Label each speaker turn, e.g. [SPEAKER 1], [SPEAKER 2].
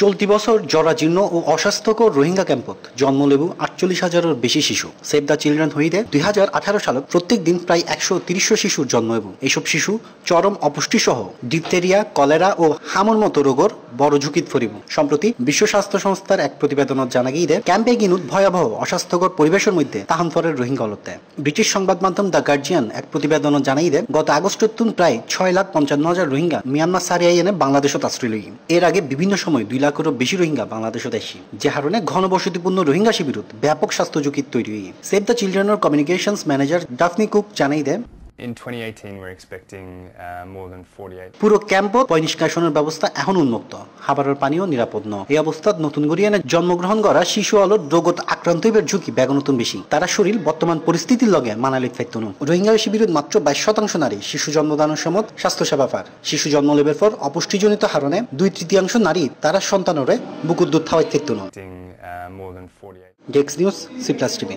[SPEAKER 1] চলতি বছর জরাজীর্ণ ও অস্বাস্থ্যকর রোহিঙ্গা ক্যাম্পত জন্ম লেবু আটচল্লিশ হাজারের বেশি শিশু সেভ দ্য চিলড্রেন হইতে দুই হাজার আঠারো সালে প্রত্যেক দিন প্রায় একশো তিরিশ শিশুর জন্ম এবং এসব শিশু চরম অপুষ্টিসহ ডিপথেরিয়া কলেরা ও হামর মতো রোগর বড় ঝুঁকিত ফরিব সম্প্রতি বিশ্ব স্বাস্থ্য সংস্থার এক প্রতিবেদনত জানা গিয়ে ক্যাম্পে গিনুত ভয়াবহ অস্বাস্থ্যকর পরিবেশের মধ্যে তাহানফরের রোহিঙ্গা অলত্তে ব্রিটিশ সংবাদ মাধ্যম দ্য গার্জিয়ান এক প্রতিবেদনত জানাই দেয় গত আগস্টের প্রায় ছয় লাখ পঞ্চান্ন হাজার রোহিঙ্গা মিয়ানমার সারিয়াই এনে বাংলাদেশত আশ্রয় এর আগে বিভিন্ন সময় দুই লাখেরও বেশি রোহিঙ্গা বাংলাদেশে দেশি যে হারণে ঘনবসতিপূর্ণ রোহিঙ্গা শিবিরত ব্যাপক স্বাস্থ্য ঝুঁকি তৈরি Save the Children communication manager Daphne Cook জানাই দেয়
[SPEAKER 2] Uh, পুরো
[SPEAKER 1] ক্যাম্প পয় নিষ্কাশনের ব্যবস্থা এখন উন্মুক্ত খাবারের পানিও নিরাপদ ন এই অবস্থাত নতুন গড়িয়ানে জন্মগ্রহণ করা শিশু আলোর রোগত আক্রান্ত হইবার ঝুঁকি নতুন বেশি তারা শরীর বর্তমান পরিস্থিতির লগে মানালিক থাকতো রোহিঙ্গা শিবিরের মাত্র বাইশ শতাংশ নারী শিশু জন্মদানের সময় স্বাস্থ্যসেবা পার শিশু জন্ম লেবের পর অপুষ্টিজনিত হারণে দুই তৃতীয়াংশ নারী তারা সন্তানরে বুকুর দুধ খাওয়াই uh, ডেক্স নিউজ সি প্লাস টিভি